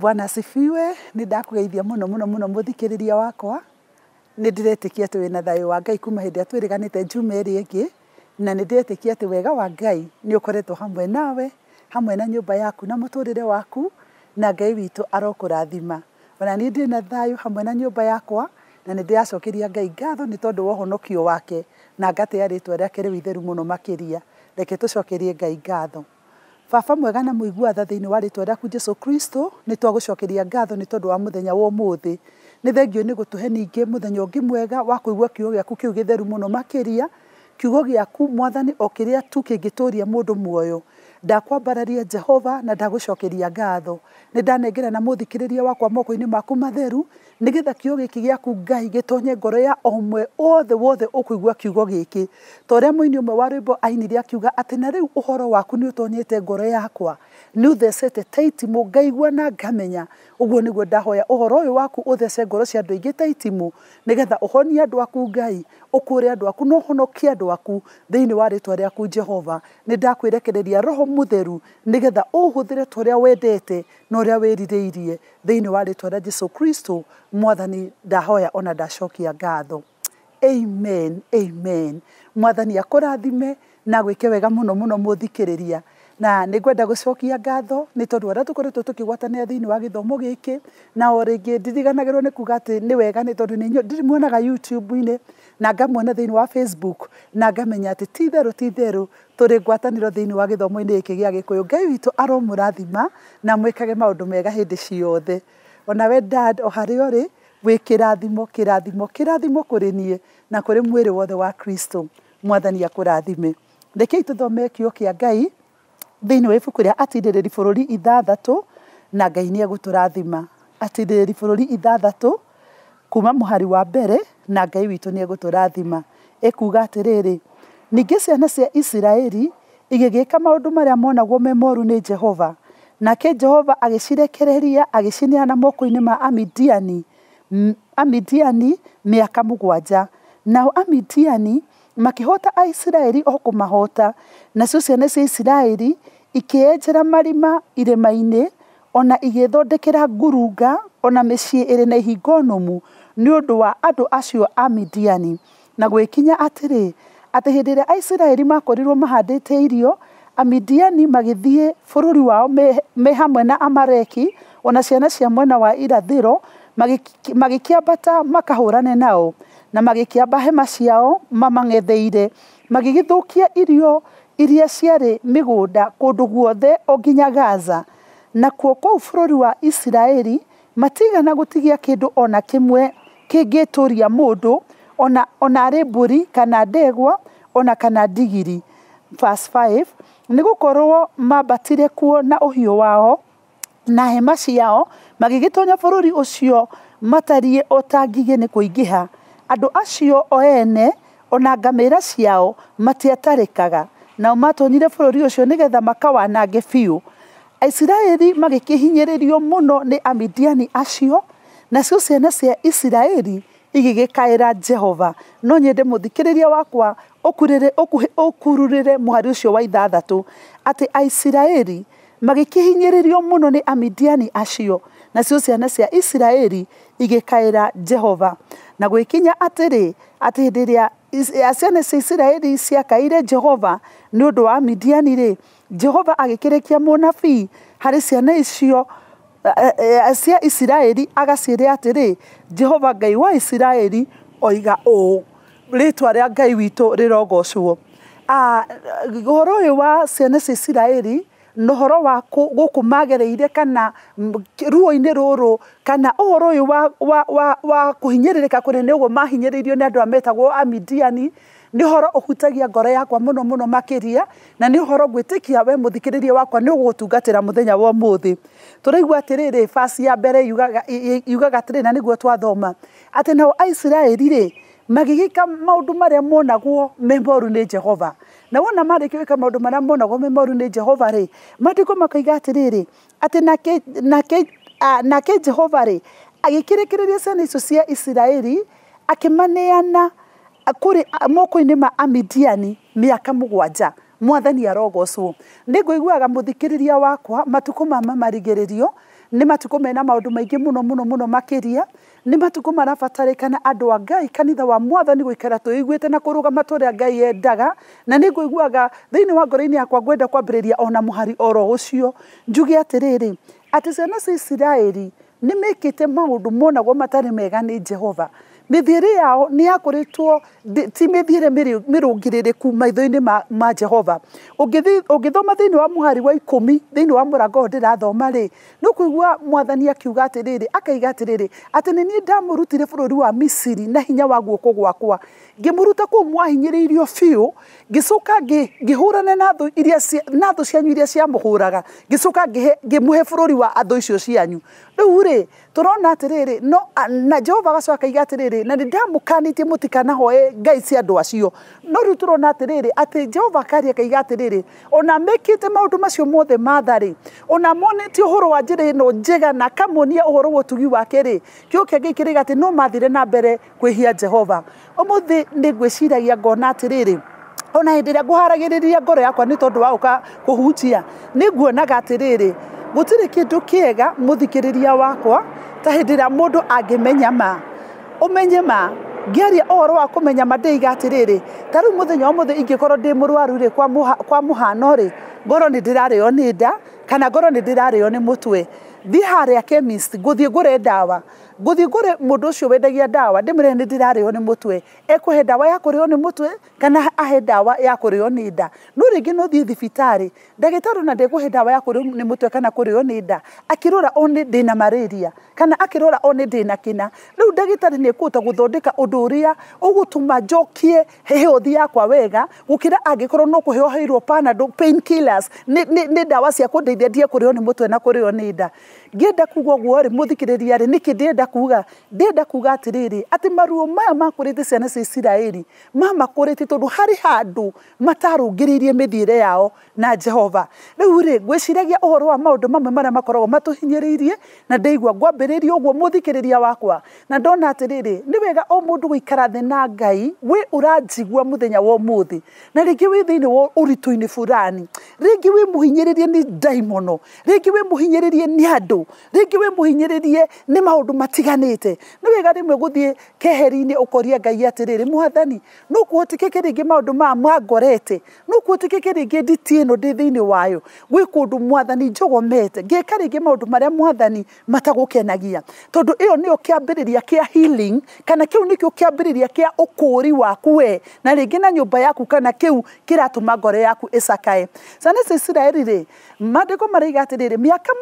Bwana cibiwe nä ndakå muno muno muno må thikä rä ria wakwa nä ndä retä atä wä na thayå wa ngai kuma hä ndä ä rä a ä rä na nä ndä retä atä wega wa ngai nä å koretwo hamwe nawe hamwe na nyumba yaku na må waku na ngai witå arokå rathima ona niä ndä na thayå hamwe na nyumba yakwa na nä ndä racokeria ngai ngatho nä tondå wa ũhonokio wake na ngatä ya twa rä ake rä u itheru må no makä ria reke tå cokerie ngai ngatho Baba mwega na mwigua tha thĩinĩ wa rĩtwa ku Jesu Kristo nĩ twagũcokeria ngatho nĩ tondũ wa mũthenya wa ũmũthĩ nĩ thengio ni gũtũhe ningĩ mũthenya ũngĩ mwega wa kũigua kiugo gĩaku kĩu gĩtheru mũno makĩria kiugo gĩaku mwathani o kĩrĩa tu kĩngĩtũũria mũndũ muoyo ndakwambararia Jehova na ndagũcokeria ngatho nĩ ndanengera na mũthikĩrĩria wakwa moko ini maku matheru nigetha getha kä o gä kä ngai gä ngoro ya omwe othe wothe å kiugo giki kä muini å rä a må ini å wa rwä mbo akiuga atä na riu uhoro waku ni utonyete ngoro yakwa nä å thecete taitimu ngaigua na ngamenya å guo nä guo ndahoya å horo waku å thece ngoro cia andå aingä taitimu nä getha å honie aku ngai å andu aku no honokie andu aku thä wa ritwa twa rä jehova ni ndakwirekereria roho mutheru nigetha uhuthire getha å hå thä re ta å wendete na å rä a wa ritwa ria jesu kristo mwathani ndahoya ona ndacokia ngatho amen amen mwathani akurathime na gwike wega muno muno muthikiriria na nä ngwenda gå cokia ngatho nä tondå arä a tå koretwo tå kä gwatanä thä inä wa gä thomo gä kä na o rä ngä ndiriganagä rwo nä kuga atä nä wega nä tondå ndirä muonaga youtube-inä na ngamuona thä inä wa facebook na ngamenya atä ti therå ti therå tå rä ngwatanä ro thä inä wa gä thomo-inä gä kä gä a gä kå yå ngai witå aromå rathima na mwä kage maå ndå mega hä ndä ciothe onawe dad ohari ori wä kä rathimo kä rathimo kä rathimo kå rä niä na kå rä mwä rä wothe wa kristo mwathani akå rathime reke itå thome kä o kä a ngai thä inä wa ibuku rä a atindä rä ri bå rå ri ithathatå na ngai nä egå tå rathima atindä rä ri bå rå ri ithathatå kuma må hari wa mbere na ngai witå nä egå tå rathima ä kuga atä rä rä ningä ciana cia isiraeli igä gä ka maå ndå marä a monagwo memoru moru nä jehova nake jehova agĩcirekereria na moko-inĩ ma amidiani amidiani miaka mũgwanja nao amidiani makihota aisiraeli mahota na nacio ciana cia isiraeli ikĩenjera marima irĩma-inĩ ona igĩthondekera ngurunga ona mĩciĩ ĩrĩ na ihingo nũmu nĩ ũndũ wa andũ acio a midiani na gwĩkinya atĩrĩ atĩ hĩndĩ ĩrĩa aisiraeli makorirwo mahandĩte irio Amidiani magithie bũrũri wao me hamwe na amareki ona ciana cia mwena wa irathĩro magĩkĩambata makahurane nao na magĩkĩamba hema ciao mamang'etheire magigithukia irio iria ciarĩ migunda kundu guothe onginya nginya Gaza nakuo kũu bũrũri wa Isiraeli matigana gutigia kindu ona kimwe kingituria mundu ona arĩ mbũri kana ndegwa ona kana ndigiri verse 5 korwo mambatire kuo na hiå wao na hema ciao magigitonya bururi ucio matarie otangige ni kuingiha andu acio oene ona ngamira ciao matiatarikaga nao matonyire cio ucio nigetha makawanange biũ aisiraeli må no nä amidiani acio nacio ciana cia isiraeli igigikaira jehova no nyende muthikiriria wakwa ukurire ukururire muhari ucio wa ithathatu ati aisiraeli magikihinyiririo muno ni amidiani acio nacio ciana cia isiraeli igikaira jehova na gwikinya atiri ati hindi iria eh, ciana cia isiraeli ciakaire jehova ni undu wa midiani ri jehova agikirikia munabii harĩ ciana icio Eh, eh, eh, cia isiraeli agaciĩrĩa atiri jehova ngai wa isiraeli oiga o rĩtwa rĩa ngai witũ rirogocwo ah, ũhoro ũyũ wa ciana cia isiraeli na horo wa guku magereire kana ruo-inĩ rũrũ kana ũhoro ũyũ wa kũhinyĩrĩrĩka kũnene ũguo mahinyĩrĩirio nĩ andũ arĩa ametagwo amidiani ni horo å ngoro yakwa muno muno makiria na ni horo gwitikia we muthikiriria wakwa ni ugutungatira muthenya tungatä ra må thenya wa må thä tå raigua ya mbere yugaga yugaga atiriri na nä twathoma ati nao aisiraeli ri magigika maundu maria monagwo memoru ni jehova na wona marikika maundu maria monagwo memoru ni jehova ri matiko makaiga atiriri ati nake nake uh, nake jehova ri agikirikiriria ciana icio cia isiraeli akimaneana kuri moko-inä ma amidiani mä aka må gwanja mwathani arogocwo nä ngå iguaga må thikä wakwa matuko mama marigä rä rio nä matukå mena maå ndå maingä muno muno makiria ni matuko no makä kana a ngai kanitha wa mwathani guikara ikara na kuruga rå rä ngai endaga na ni ngå iguaga wa ngoro-inä yakwa ngwenda kwambä ona må hari oro å cio njuge atä rä rä atä ciana cia isiraeli nä mä te maå ndå monagwo matarä mega nä jehova mithiri yao nä akuritwo ti mithiire mirungiririku maitho-ini ma, ma jehova ungithoma thini wa muhari wa ikumi thini wa murango ndirathoma ri nukuigua mwathani akiuga atiriri akaiga atiriri ati ni nie ndamurutire bururi wa misiri na hinya wa guoko gwakwa ngimuruta kuu fiu biu ngicoka ngihurane na thu cianyu iria ciamũhũraga ngĩcoka ngĩmũhe bũrũri wa andũ icio cianyu riu ri turona atiriri no na jehova agacoka akiuga atiriri na nindamukanitie mutikanahoe ngai cia andu acio no riu turona atiriri ati jehova akaria akiuga atiriri ona mekite maundu macio mothe mathari ona monetie uhoro wa njira ino njega na akamonia uhoro wa utugi wake ri kiu kia gikiriga ati no mathire na mbere kwihia jehova umuthi ni ngwiciragia ngona atiriri ona hindi iria nguharagiriria ngoro yakwa ni tondu wa uka kuhutia ni nguonaga atiriri gutire kindu kiega muthikiriria wakwa ta hindi ria mundu angimenya ma umenye ma ngiaria uhoro wa kumenya ma ndiiga atiriri ta riu muthenya umuthe ingikorwo ndi murwaru ri kwa muhano ri ngorwo ni ndirario ni nda kana ngorwo ni ndirario ni mutwe thiä harä chemist ngåthiä ngå re ndawa ngåthiä ngå re må ndå å cio wendagia ndawa ndä mwä re nä ndä rarä nä må twe ekå he ndawa ya kå rä o nä må twe kana ahe dawa ya kurio ni nda no ringi no thii thibitari ndagitari na ndekuhe dawa ya kurio ni mutwe kana kurio ni nda akirora oni ndina malaria kana akirora oni ndina kina riu ndagitari ni kuta guthondeka undu uria ugutuma hehe hihi yakwa wega gukira angikorwo no kuheo kuhioheirwo panado pain killers ni ni, ni dawa cia kundeithia ndie kurio ni mutwe na kurio ni nda ngienda kuga guo ri muthikiriria ri niki ndienda kuga ndienda kuga atiriri ati maruo maya makurite ciana cia Isiraeli mamakurite tondu hari handu matarungiriirie mithire yao na Jehova riu ri gwiciragia uhoro wa maundu mamwe maria makoragwo matuhinyiriirie na ndeigua ngwambiriria uguo muthikiriria wakwa na ndona atiriri ni wega o mundu guikara thi na ngai wi uranjigua muthenya wa umuthi na ringi wi thiini wa uritu-ini fulani ringi wi muhinyiririe ni ndaimono ringi wi muhinyiririe ni andu ringi wi muhinyiririe ni maundu matiganite ni wega rimwe guthie keheri-ini ukoria ngai atiriri mwathani no kuhotikike kä rä ngä maå ndå maya mangorete no kuo tä kä kä wayo gwä kå ndå mwathani njogomete ngä ka rä ngä maå ndå marä a mwathani matagå kenagia tondå ä yo kia healing kana kä u nä kä o kä ambä rä ria kä waku we na rä ngä na nyå yaku kana kä u kä ratå yaku ä sana ciana cia isiraeli rä mandä ko maraiga atä rä rä mä aka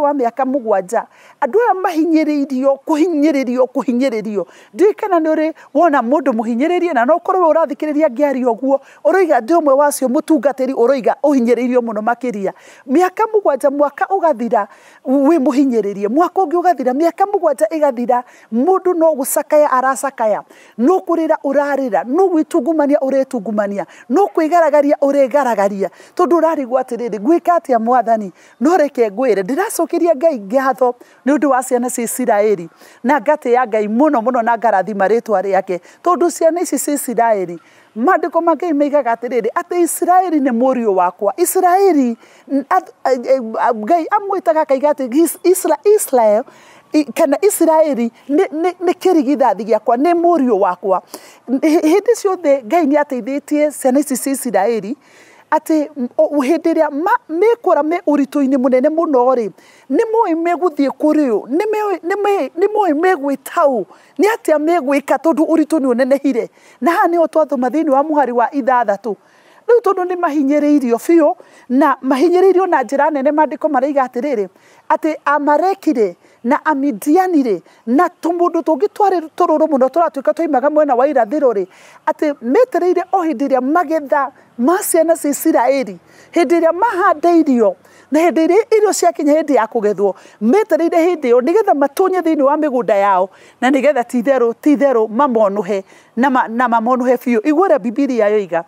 wa miaka aka må gwanja andå aya mahinyä rä irio kå hinyä rä kana nä å rä wona må ndå na no ukorwo urathikiriria ngiari oguo uroiga ndi umwe wacio mutungatiri uroiga uhinyiririo muno makiria miaka mugwanja mwaka ugathira wi muhinyiririe mwaka ungi ugathira miaka mugwanja igathira mundu no gucakaya aracakaya no kurira urarira no gwitungumania uretungumania no kwigaragaria uregaragaria tondu urari gwatiriri gwika atia mwathani no reke ngwire ndiracukiria ngai ngatho ni undu wa ciana cia isiraeli na ngati ya ngai muno muno na ngarathima ritwa riake tondu ciana ici cia isiraeli mandiko mangä meigaga atä rä rä atä isiraeli nä må riå wakwa isiraeli eh, eh, ngai amwä taga akaiga atä israel kana isiraeli nä kä rigithathi gä akwa nä må riå wakwa hä ndä ciothe ngai nä ateithä tie ciana ici cia isiraeli ati hä ä mekora me urito inä må nene må no rä nä moä megåthiä kå rä å nä moä megwä taå nä atä a megwä ka tondå å nä å nenehire na haha nä otwatho twathoma thä wa må harä wa ithathatå rä u tondå nä mahinyä rä irio biå na mahinyä rä irio na njä ra nene mandä ko maraiga atä rä rä atä amarekire na amidiani re na tå må ndå tororo ngä twarä tå rå rå må no tå ratuä ka mwena wa irathä ro rä atä ire o hä ndä ä rä a magetha ma ciana cia isiraeli hä na hä ndä ä rä irio ciakinya hä ndä ya kå gethwo metä rä ire hä ndä ä yo nä getha matonye thä inä wa mä yao na nä getha titherå titherå mamonå he na mamonå he biå iguo rä a bibiria yoiga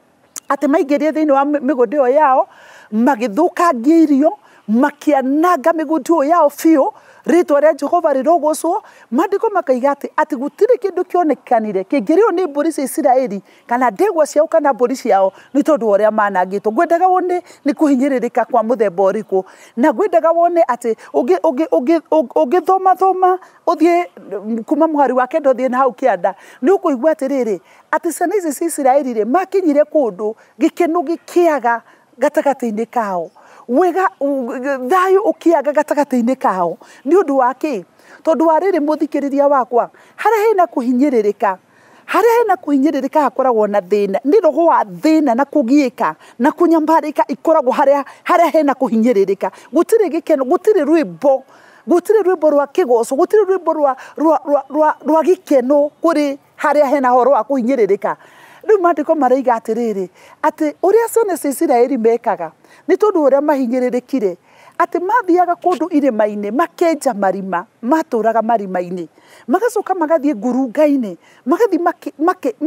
atä maingä thä inä wa mä gå ndä yo yao magä thå irio makiananga mä gå yao biå ritwa ria jehova rirogocwo mandiko makaiga ati ati gutire kindu kionekanire kingirio ni mburi cia isiraeli kana ndegwa ciao kana mburi ciao ni tondu uria manangitwo ngwendaga wone ni kuhinyiririka kwa muthemba uriku na ngwendaga wone ati ungithomathoma uthie kuma muhari wa kenda uthie na hau kianda ni ukuigua atiriri ati ciana ici cia isiraeli ri makinyire kundu gikenu gikiaga gatagati-ini kao wega thayu ukiaga inä kao nä å ndå wa kä tondå wa rä rä må thikä rä ria wakwa harä hena kå hinyä rä rä ka harä hena kå hinyä rä rä ka hakoragwo na thä na nä rogo wa thä na na kå giä ka na kå nyamarä ka ikoragwo harä a hena kå hinyä rä rä ka gå tirä gä keno gå tirä rwä mbo gå tirä rwä mbo rwa kä goco gå tirä rwä mbo rwa gä keno kå rä harä a hena horo wa kå hinyä rä rä ka rä u mandäko maraiga atä rä rä atä å rä a ciana cia isiraeli mekaga nä tondå å rä a mahinyä rä rä kire atä mathiaga kåndå irĩma-inĩ makenja marima matũraga marima-inĩ magacoka magathiĩ ngurunga-inĩ magathiĩ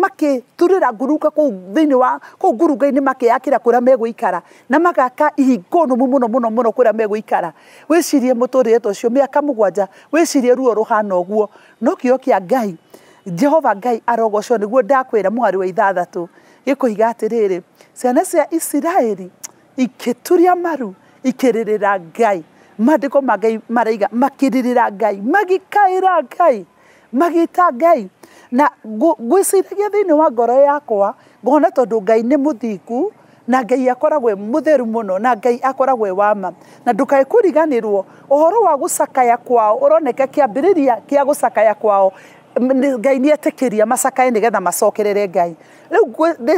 magĩturĩra ngurunga kũu thĩinĩ wa kũu ngurunga-inĩ makĩyakĩra kũrĩa megũikara na magaka ihingũnũmu mũno mũno mũno kũrĩa megũikara wĩcirie mũtũrĩre ta ũcio mĩaka mũgwanja wĩcirie ruo rũhana ũguo no kĩo kĩa ngai jehova ngai arogocwo niguo ndakwira muhari wa ithathatu gikuhiga atiriri ciana cia isiraeli ikituria maru ikiririra ngai mandiko mangai maraiga makiririra ngai magikaira ngai magita ngai na ngwiciragia thiini wa ngoro yakwa ngona tondu ngai ni muthingu na ngai akoragwe mutheru muno na ngai akoragwe wama na ndukae kuriganirwo uhoro wa gucakaya kwao uroneka kiambiriria kia gucakaya kwao ngai nä etä macakae nä getha macokerere ngai rä u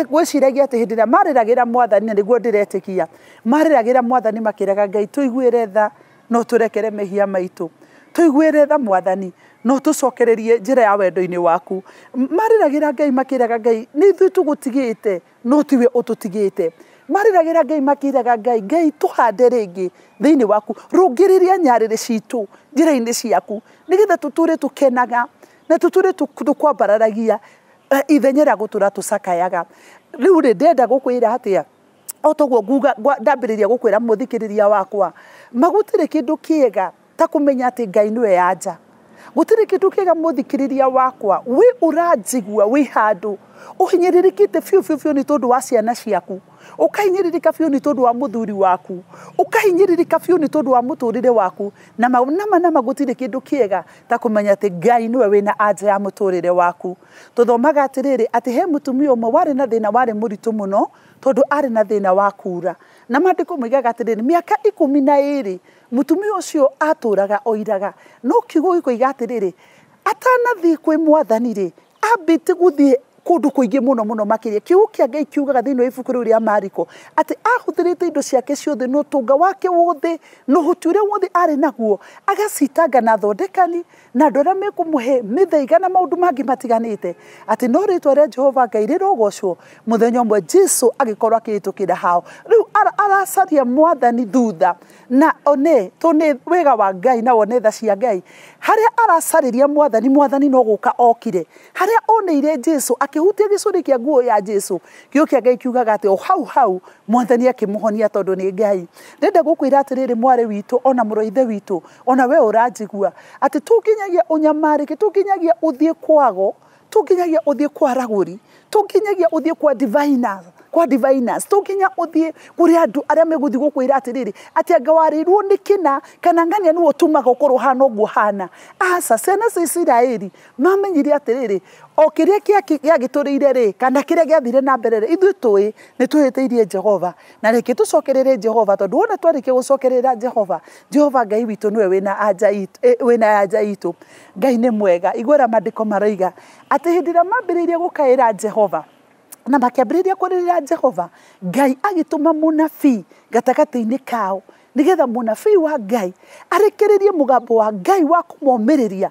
gwä ciragia atä hä ndä ä rä ra mwathani na nä guo ndä retä kia marä mwathani makä rega ngai tå iguä re tha no tå rekere mä hia maitå tå iguä tha mwathani no tå cokererie njä ra ya wendo-inä waku marä ngai makä rega ngai nä ithuä tå gå tigä te no tiwe å tå tigä te mariragä ngai makä ngai ngai tå hande rä ngä thä inä waku rå ngä rä ria nyarä rä citå njä ra-inä ciaku nä getha tå tå rä tå kenaga na tå kwambararagia eh, ithenya tå cakayaga rä u rä ndenda gũkwĩra atĩa o toguo må thikä rä ria wakwa kä ndå kä ega ta menya atä ngai nĩwe yanja må thikä rä ria wakwa wĩ ũranjigua wĩ handũ ũhinyĩrĩrĩkĩte biũ biå biũ nĩ tondũ wa ciana ciaku ukahinyiririka biå ni tondå wa må thuri waku ukahinyiririka biå ni tondå wa må tå rä re waku na manamanama gå tirä kä ndå kä ta kumenya menya atä ngai nä we wä na anja ya må tå rä re waku tå thomaga atä rä he må tumia wari na thina wari warä må ritå må no arä na thina wa kura na mandäko moigaga atä rä rä aka ikå na iri rä mutumia ucio aturaga oiraga no kiugo gikoiga atiriri atanathiĩ kwĩ mwathani ri ambĩte gũthiĩ kundu kuingi muno muno makiria kiu kia ngai kiugaga thiini wa ibuku riu ria mariko ati ahuthirite indo ciake ciothe no tunga wake wothe no huti uria wothe ari naguo agacitanga na thondekani na andå arä a mä kå må he mä theiga na maå ndå mangä matiganä te atä no rä twa rä a jehova ngai rä rogocwo må thenya å mwe jesu agä korwo akä hä tå kä ra hao rä u aracaria mwathani thutha na one tå nä wega wa ngai na one tha cia ngai harä a aracarä ria mwathani mwathani no gå ka okire harä a one ire jesu akä hutia gä cå rä kä a nguo ya jesu kä å kä a ngai kiugaga atä o hau hau mwathani akä må honia tondå nä ngai renda gå kwä ra atä rä rä mwarä witå ona må roithe witå ona we å ranjigua atä tå kinyagia unyamarike tukinyagia uthie kwago tukinyagia uthie kwa tukinyagia uthie kwa diviners kwa diviners tukinya uthie kuri andu aria meguthi gukwira atiriri ati anga warirwo ni kina kana ngania niwo tumaga ukorwo hana uguo hana aca ciana cia isiraeli mamenyire atiriri o kiria giagitũrĩire rĩ kana kĩrĩa gĩathire na mbere rĩ ithuĩ tũĩ nĩ twĩhĩtĩirie jehova na rĩngĩ tũcokerere jehova tondũ wona twarĩkia gũcokerera jehova jehova ngai witũ nĩwe wĩna anja itũ ngai nĩ mwega iguĩra mandĩko maroiga atĩ hĩndĩ ĩrĩa mambĩrĩirie gũkaĩra jehova jehova na rä kwarĩrĩra jehova ngai agĩtũma mũnabii gatagatĩ-inĩ kao nigetha mũnabii wa ngai må gambo wa ngai wa kũmomĩrĩria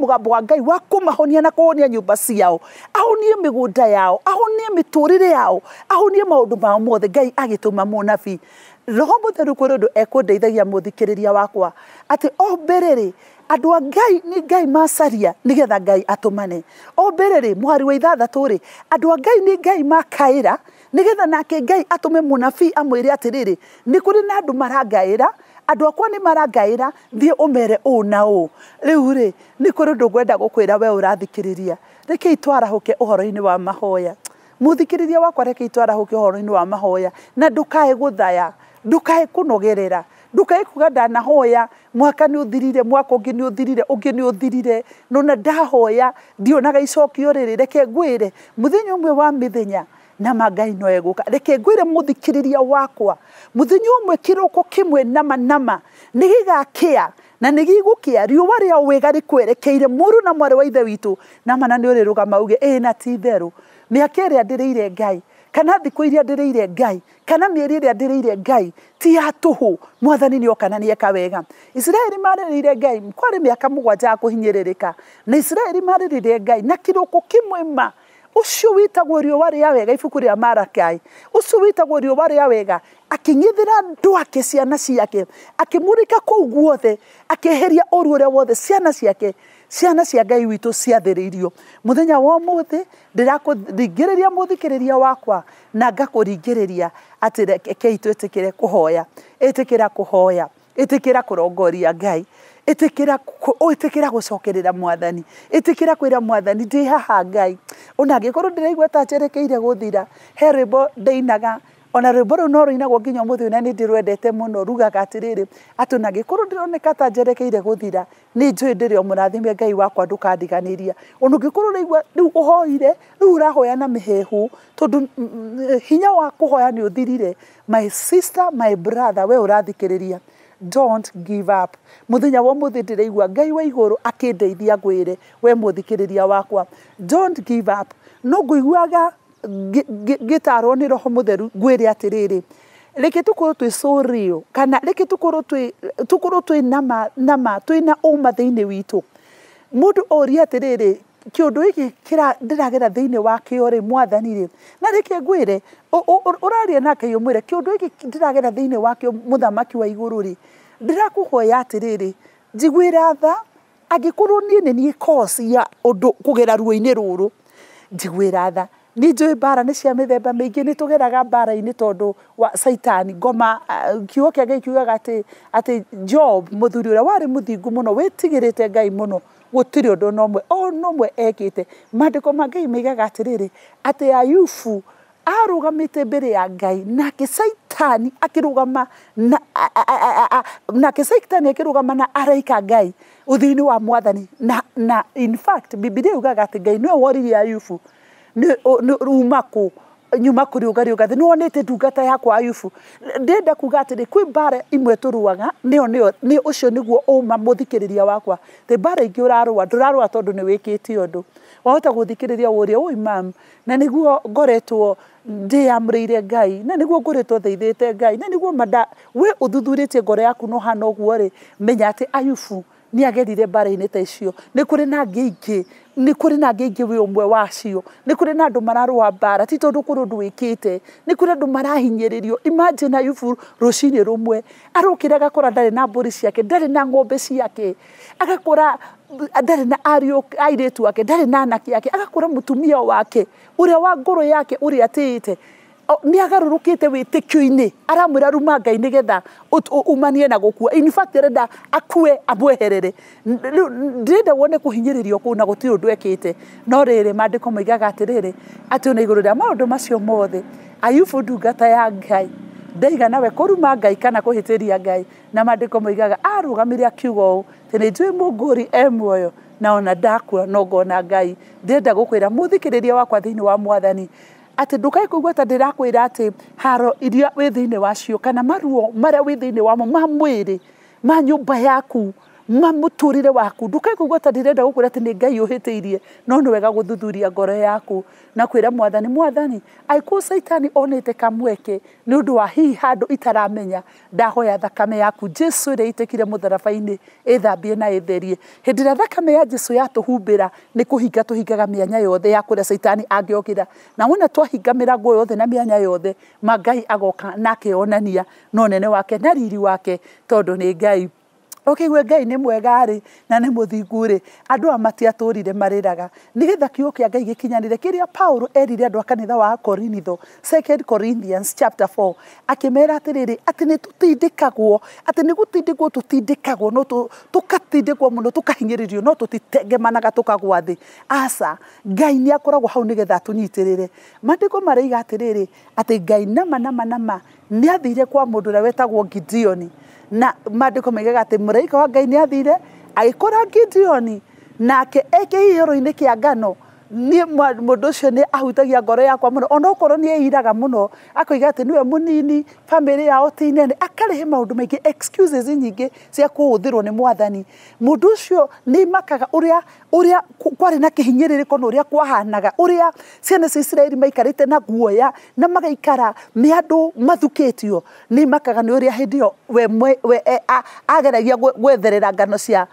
må gambo wa ngai wa mahonia na kũhonia nyũmba ciao ahonie mĩgũnda yao ahonie mĩtũrĩre yao ahonie maũndũ mao mothe ngai agĩtũma mũnabii roho mũtheru kwĩ ũndũ ekũndeithagia mũthikĩrĩria wakwa atĩ o mbere rĩ andå a ngai nä ngai macaria nä getha ngai atå mane o mbere rä mwari wa ithathatå rä andå a ngai nä ngai makaä ra nä getha nake ngai atå me nabii amwä re atä rä rä nä kå rä na andå marangaä ra andå akwa nä marangaä ra thiä å mere å na å rä u rä nä kå rä ndå ngwenda gå kwä ra we å rathikä rä ria rä kä itwarahå ke å horo-inä wa mahoya må thikä rä ria wakwa reke itwarahå ke å horo-inä wa mahoya na ndå kae gå thaya ndå kae kå nogerera ndukai kuganda na hoya mwaka ni uthirire mwaka ungi ni uthirire ungi ni uthirire nona ndahoya ndionaga icokio riri reke ngwire muthenya umwe wa mithenya nama ngai no eguka reke ngwire muthikiriria wakwa muthenya umwe kiroko kimwe nama nama nigigakia na nä gigå kä a riå rä a wä garä kwerekä ire må rå na mwarä wa ithe witå na mana nä å rä rå gama ä na ti itherå mä aka ndä rä ire ngai kana thikå iria ire ngai kana ndä rä ire ngai ti ya hå mwathani ni okana ni eka wega rä ire ngai kwari miaka rä rä ka na rä ire ngai na kä mwe ma cio witagwo riũa rĩa wega ibuku rĩa marakai cio witagwo riũa rĩa wega akĩng'ithĩra andũ ake ciana ciake akĩmũrĩka kũu guothe akĩeheria ũru ũrĩa wothe ciana ciake ciana cia ngai witå irio må thenya wa må thä ndä rä ria må thikä rä ria wakwa na ngakå ringä rä ria atä ke ä tä kä re kå hoya ä tä kä ra kå hoya ä tä kä ra kå rongoria ngai itikira gucokerera mwathani kwä kwira mwathani ndi haha ngai ona ndä raigua ta gå guthira he rwimbo ndeinaga ona rwimbo rä u no rå inagwo nginya må thä na nä ndä rwendete må no rugaga atä rä rä atå na gä korwo ndä roneka ta njerekeire gå thira nä njå ä ndä rä o må rathime ngai wakwa ndå kandiganä ria ona ngä korwo rä igua rä u å hoire rä u ũrahoya na mä hehu tondå mm, mm, hinya wa kå hoya nä å thirire my sister my brother we å rathikä rä ria don't give up muthenya wa muthi ndiraigua ngai wa iguru akindeithia ngwire we muthikiriria wakwa don't give up no nguiguaga ngĩtarwo nĩ roho mũtheru ngwĩre atĩrĩrĩ reke tukorwo twĩ cũrio kana reke tukorwo twĩ nama nama twĩ na ũma thĩinĩ witũ mũndũ ũria atĩrĩrĩ kĩũndũ gĩkĩ ndĩragera thĩinĩ wakĩo rĩ mwathani rĩ na reke ngwĩre ũraria nake ũmwĩre kĩũndũ gĩkĩ ndĩragera thĩinĩ wakĩo mũthamaki wa igũrũ rĩ ndĩrakũhoya atĩrĩrĩ njiguĩra tha angĩkorwo niĩ nĩ niĩ cause ya ũndũ kũgera ruo-inĩ rũrũ njiguĩra tha ni njui mbara nä cia mä themba ni ingä nä tå geraga mbara wa saitani goma eh, kiugo kä ngai kiugaga ati job må thuri wari rä a warä må thingu må no wä tigä te ngai må no gå tirä å ndå na å mwe o na mwe ekä te mandä ko ma ngai maigaga atä rä rä atä ayubu arugamite mbere ya ngai nake saitani akirugama na, na nake saitani akirugama na araika ngai uthini wa mwathani na, na in fact bibilia yugaga ati ngai niwe woririe ayufu ruma kå nyuma kå rä å gariå gathe nä wonä te ndungata yakwa ayubu ndenda kuga atä rä kwä mbara imwe tå niyo niyo ni ucio å cio nä guo må thikä rä ria wakwa tä mbara ingä å rarå tondu ndå rarå a tondå nä wä kä å ndå wahota gå thikä rä ria å rä a na nä guo ngoretwo ndäamrä ire ngai na nä guo ngoretwo theithä te ngai na nä guo mada we å thuthurä tie ngoro yaku no hana å guo rä menya atä ayubu nä agerire mbara-inä ta icio nä kå rä na angä aingä nä kå rä na ngä ingä wä å mwe wacio nä kå rä na andå mararå mbara ti tondå kå rå ndå wä kä te nä kå rä andå marahinyä rä rio imagina yubu rå cinä rå mwe arå kä re agakora ndarä na mbå ri ciake ndarä na ng'ombe ciake agakora ndarä na ariå airä tu ake ndarä na anake ake agakora må tumia wake å rä a wa ngå rå yake å rä a atä te nä oh, agarå te wä tä kio aramwä ra ruma ngai nä getha umanie na gå kua nda akue amweherere ndä renda wone kå hinyä rä rio kå u na gå tirå ndå ekä te no rä rä mandä ko maigaga atä rä rä atä ona igå rå rä a maå ndå macio mothe ayubu ndungata ya ngai ndaiganawe kå ruma ngai kana kå hä tä ria ngai na mandä ko maigaga arå gamä rä a kiuga å tä nä njuä må ngå ri emuoyo na ona ndakua no ngona ngai ndä renda gå kwä ra må thikä rä ria wakwa thä inä wa mwathani kå ndũkaikũigua ta ra atä haro iria thä inä wacio kana maruo wä thä inä wamo ma rä ma mba yaku ma muturire waku ndukaiguigua ta direnda gukwira ati ni ngai uhitiirie no ni wega guthuthuria ngoro yaku na kwira mwathani mwathani ku saitani onete kamweke ni undu wa hi handu itaramenya ndahoya thakame yaku jesu iria itikire mutharabaini ithambie na itherie hindi thakame ya jesu ya yatuhumbira ni kuhinga tuhingaga mianya yothe ya kuria saitani angiokira na wona twahinga mirango yothe na mianya yothe magai agoka nake onania no nene wake na riri wake tondu ni ngai ukiigua ngai nä mwega rä na nä må thingu rä andå a matiatå rire marä nä getha kiå kia ngai gä kinyanä re kä rä a paulo erire andå a kanitha wa korinitho akä mera atä rä rä atä nä tå tindä kagwo atä nä gå tindä kwo tå tindä kagwo tå katindä kwo må no tå kahinyä rä rio no tå titengemanaga tå kagwa thä aca ngai nä akoragwo hau nä getha atå nyitä rä re mandäko maraiga atä rä rä atä ngai nama nama nama nä athire kwa må ndå å rä a wetagwo gideoni na mandiko maigaga atä må raika wa ngai nä athire agä kå ra gideoni nake ekä hihå ro-inä kä a ngano må ndå å cio nä ahutagia ngoro yakwa må no korwo nä eiraga må no akoiga atä nä we må nini bamä rä yao tä akarä he maå ndå maingä nyingä cia kå hå thä rwo nä mwathani må ndå å cio nä makaga å rä a kwarä na kä hinyä rä rä ko na å rä a kwahanaga å rä a ciana cia isiraeli maikarä te na guoya na magaikara nä andå mathukä tio nä imakaga nä å rä e, a hä ndä ä yo we ageragia gwetherera ngano cia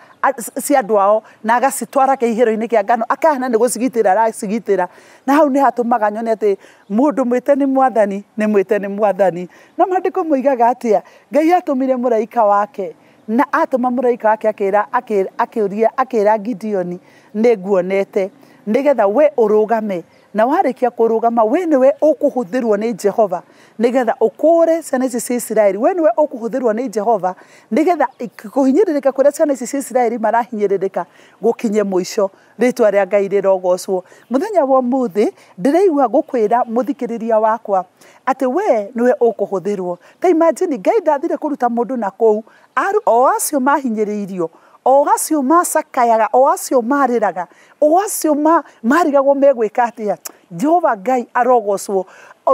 cia andå ao na agacitwara kä ihä ro-inä kä a ngano akahana nä gå cigitä ra aracigitä ra na hau nä hatå maga nyone atä må ndå mwä te nä mwathani nä mwä te nä mwathani na mandä kå må igaga atä a ngai atå mire må raika wake na atå ma må raika wake akä ria akä ra gideoni nä nguonete nä getha we å rå game na warikia kurugama we niwe ukuhuthirwo ni Jehova nigetha ukure ciana ici cia Isiraeli we niwe ukuhuthirwo ni Jehova nigetha kuhinyiririka kuria ciana ici cia Isiraeli marahinyiririka gukinye muico ritwa ria Ngai rirogocwo muthenya wa muthi ndireigua gukwira muthikiriria wakwa ati we niwe ukuhuthirwo ta imagine Ngai ndathire kuruta mundu na kou aru o acio mahinyiriirio o acio macakayaga oacio marĩraga oacio marigagwo megwĩka atĩa jehova ngai arogocwo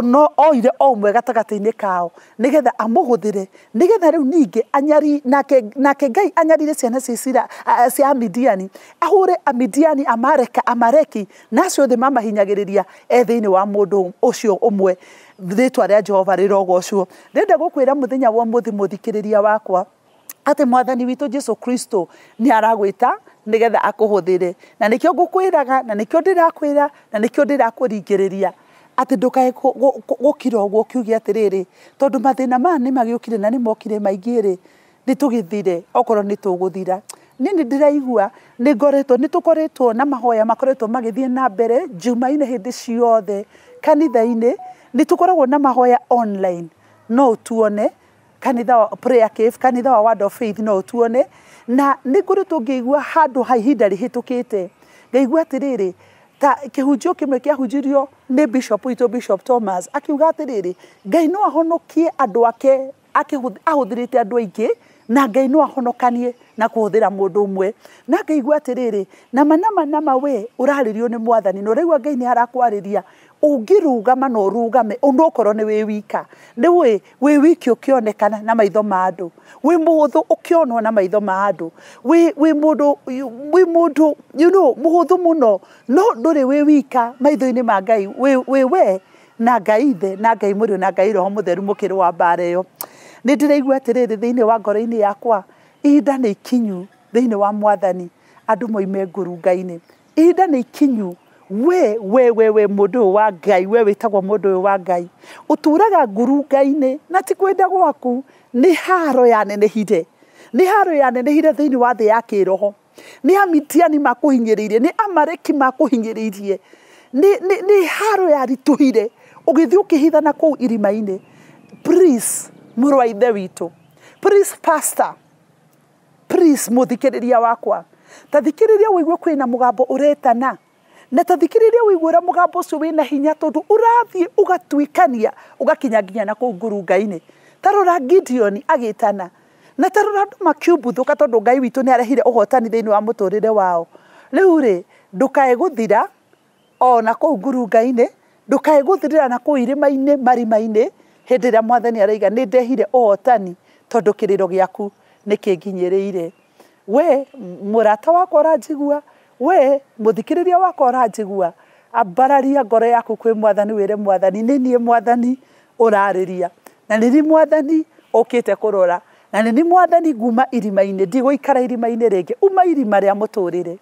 no oire o ũmwe gatagatĩ-inĩ kao nĩgetha amũhũthĩre nĩgetha rĩu ningĩ anyari nake, nake ngai anyarire ciana cicira uh, cia amidiani ahũre amidiani amareka amareki na acio othe mamahinyagĩrĩria e thĩinĩ wa mũndũ ũcio ũmwe rĩtwa rĩa jehova rĩrogocwo rĩenda gũkwĩra mũthenya wa ũmũthĩ mũthikĩrĩria wakwa atä mwathani witå jesu kristo nä aragwä nigetha akuhuthire na nä kä o na nä kä o na nä kä o ndä rakwä ringä rä ria atä ndå kaä gå kira å guo å kiuge atä rä rä tondå mathä na maya nä magä å kire na nä mokire maingä rä nä tå gä thire okorwo nä tå gå thira niä nä ndä nä ngoretwo nä tå koretwo na mahoya makoretwo magä thiä na mbere njumainä hä ndä ciothe kanitha-inä nä tå koragwo na mahoya online no tuone kanitha wa prayer cave kanitha wa word of faith no tuone na ni kuri tungiigua handu ha ihinda rä hä ngaigua atä ta kä kimwe kia mwe kä bishop ito bishop thomas akiuga atä ngai no ahonokie andu ake ahå thä rä te na ngai no ahonokanie na kuhuthira mundu umwe na ngaigua atä na manama na mawe uraririo ni mwathani no å raigua ngai ni arakwarä ungirugama no rugame undu korwo ni wi wika ndiwe wi wiki ukionekana na maitho ma andu wi muthu ukionwa na maitho ma andu wi wi mudu wi mudu you know muthu muno no nduri wi wika maitho-ini ma ngai wi we, we na ngai the na ngai muri na ngai roho mutheru mukiru wa mbara yo ni ndiraigua atiriri thiini wa ngoro-ini yakwa ihinda ni ikinyu thiini wa mwathani andu moime ngurungaini ihinda nä ikinyu we we we we mundu wa ngai we witagwo mundu uyu wa ngai uturaga ngurunga-ini na ti kwenda gwaku nä haro yanenehire nä haro yanenehire thä inä wa thä ya kä roho nä amitiani makå hinyä rä irie nä amareki makå hinyä rä irie nä haro ya å gä thiä å kä hithana kå u irima-inä må murwa ithe witå må thikä rä ria wakwa ta thikä rä ria wä igue kwä na må gambo å retana na ta thikiriria wiguira mugambo ucio wina hinya tondu urathie ugatuikania ugakinya nginya na kuu ngurungaini tarora gideoni agitana na tarora andu makiumbuthuka tondu ngai witu ni arehire uhotani thiini wa muturire wao riu ri ndukae guthira ona kuu ngurungaini ndukae guthirira na kuu irimaini marimaini hindi iria mwathani araiga ni ndehire uhotani tondu kiriro giaku ni kinginyiriire we murata wakwa uranjigua we muthikiriria wako uranjigua ambararia ngoro yaku kwĩ mwathani wire mwathani ni nie mwathani urariria na ni ni mwathani ũkĩte kurora na ni ni mwathani nguma irima-inĩ guikara irima-inĩ rĩngĩ uma irima ria muturire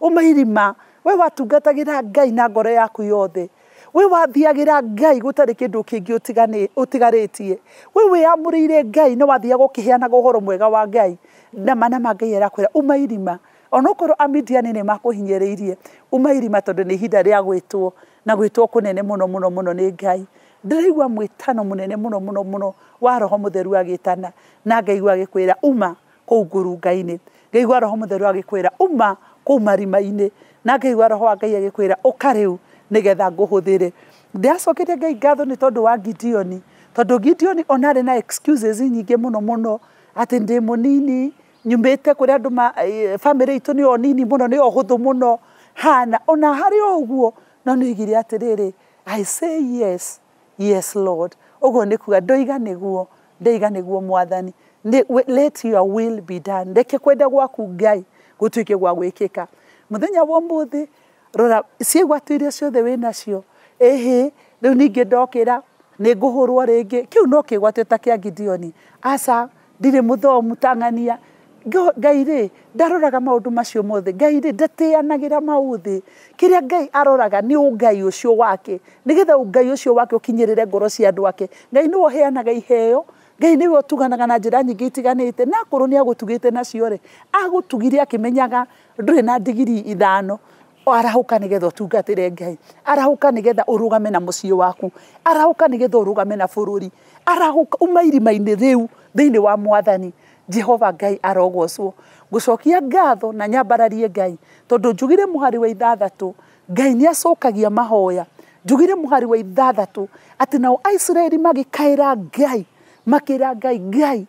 uma irima we watungatagĩra ngai na ngoro yaku yothe we wathiagira ngai gutari kindu kingi utigani ũtigarĩtie we we amurire ngai nĩ wathiaga ũkĩheanaga ũhoro mwega wa ngai na mana mangai ngai arakwĩra uma irima onokorwo amidiani nä makåhinyä umairima tondå nä ihinda rä a gwä na gwitwo kunene muno muno muno ni ngai ndäraigua mwitano munene muno muno muno wa roho mutheru agitana na ngaigua gikwira uma kå u ngurunga-inä ngaigua roho mutheru agikwira uma kå u marima-inä na ngaigua roho wa ngai agikwira ukariu nigetha nguhuthire ka rä ngai ngatho ni tondu wa gidioni tondu gidioni onarä na excuses nyingä muno muno må no atä nyumite kuri andu ma family eh, itu ni onini muno ni ohuthu muno hana ona hari oguo no nigire atiriri i say yes yes lord ogo ni kuga ndoiga niguo ndeiga niguo mwathani let your will be done reke kwenda gwaku ngai gutuike gwa gwikika muthenya wo mbuthi rora ciĩgwatio iria ciothe wĩ ehe ĩhĩ rĩu ningĩ ndokĩra nĩ ngũhũrwo rĩngĩ kĩu no kigwatita kia gidioni asa aca ndirĩ mũthomu tang'ania ngai rä ndaroraga maå ndå macio mothe ngai rä ndatäanagä ra maåthä kä rä a ngai aroraga nä å ngai å cio wake nä getha å ngai å cio wake å kinyä rä re ngoro cia andå ake ngai nä woheanaga iheo ngai nä we å tuganaga na njä ra nyingä itiganä te na korwo nä agå tugä te nacio rä agå tugire akä menyaga ndå na ndigiri ithano arahåka nä getha å tungatä re ngai arahåka nä getha å rå game na må ciä waku arahåka nä getha å rå game na bå rå ri arahåka uma irima rä u thä inä wa mwathani jehova ngai arogocwo ngucokia ngatho na nyambararie ngai tondu njugire muhari wa ithathatu ngai ni acokagia mahoya njugire muhari wa ithathatu ati nao aisiraeli magikaira ngai makira ngai ngai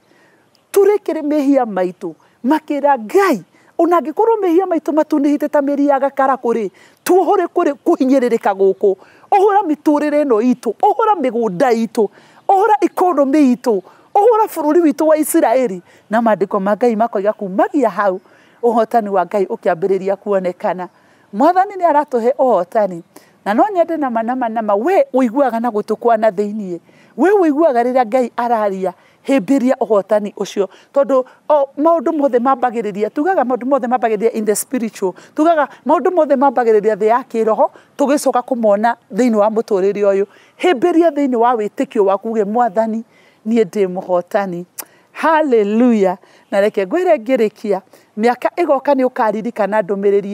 turekere mehia maitu makira ngai ona angikorwo mehia maitu matunihite ta mĩri ya gakara kũrĩ tuohore kũrĩ kũhinyĩrĩrĩka gũkũ ũhũra mĩtũrĩre ĩno itũ ũhũra mĩgũnda itũ ũhũra ikonomĩ itũ uhura bururi witu wa Isiraeli na maandiko ma Ngai makoiga kumagia hau uhotani wa Ngai ukiambiriria kuonekana mwathani ni aratuhe uhotani na no nyende na manama nama we uiguaga na gutukwa na thiinie we uiguaga rira Ngai araria himbiria uhotani ucio tondu oh, maundu mothe mabagiriria tugaga maundu mothe mabagiriria in the spiritual tugaga maundu mothe mabagiriria thi ya kiroho tugicoka kumona thiini wa muturire uyu himbiria thiini wa witikio waku uge mwathani niä ndä må hotani haleluya na reke ngwä rä ri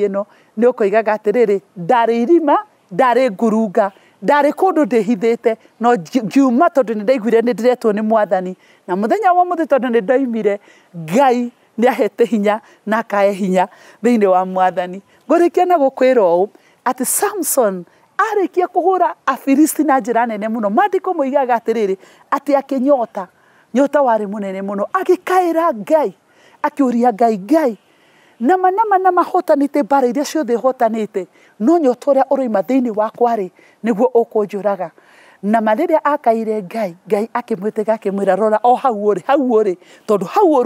ä no nä å koigaga atä rä rä ndarä irima ndarä ngurunga ndä hithä te no ngiuma tondå nä ndaiguire ndä retwo nä mwathani na thenya wa mũthĩ tondå nä ndaimire ngai nä ahete hinya na akae hinya thĩinĩ wa mwathani kia na gũkwĩra ũũ atĩ samson arikia kuhura afilisti na njira nene muno madiko moigaga atiriri ati akinyota nyota wari munene muno agikaira ngai akiuria ngai ngai nama nama nama hotanite bara iria ciothe hotanite no nyota uria uroima thiini wakwa ri niguo ukunjuraga na a akaire ngai ngai akimwitiga akimwira rora o hau uri hau uri tondu hau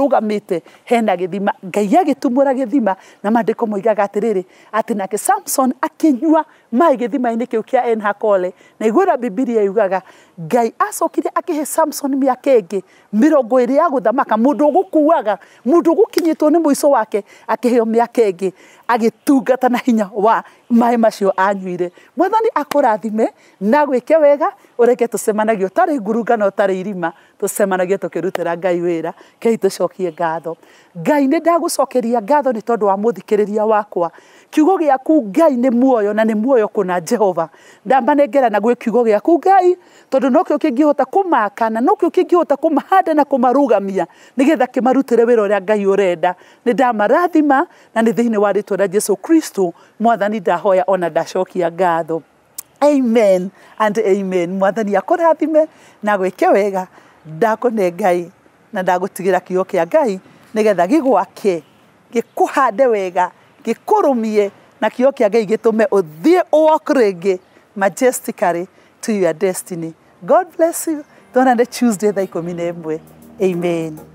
te hena githima ngai agitumura githima na mandiko moigaga rä ati nake samson akinyua mai githima-ini kä kia enhakole na igwira bibilia yugaga ngai acokire he samson mä ingi mirongo iri ya å mundu kinyä mundu nä ni ico wake aka ä ngä agitungata na hinya wa maä macio anyuire mwathani akårathime na gwä ke wega å reke tå cemanagio tarä ngurungana å tarä irima tå cemanagie tå kä rutä ra ngai wä ra kei tå cokie ngatho ngai nä ndagå cokeria ngatho nä tondå wa må thikä rä ria wakwa kiugo gäaku ngai nä muoyo na nä muoyo kuna jehova ndamba nä ngera na gwä kiugo gäaku ngai tondå no kä å kä ngä hota kå na no kä å kä ngä hota kå na kå marugamia nä getha kä marutä ngai å renda ndamarathima na nä thä wa rä twa jesu kristo mwathani ndahoya ona ndacokia ngatho amen and amen mwathani akå rathime na gwä ke wega ndakå ne ngai na ndagå tigä ra kiugo kä ngai nä getha gä wega gikurumie na kio kia ngai gitume uthie walk rĩngĩ majestically to your destiny god bless you tuonane tuesday thaa ikumi na ĩmwe amen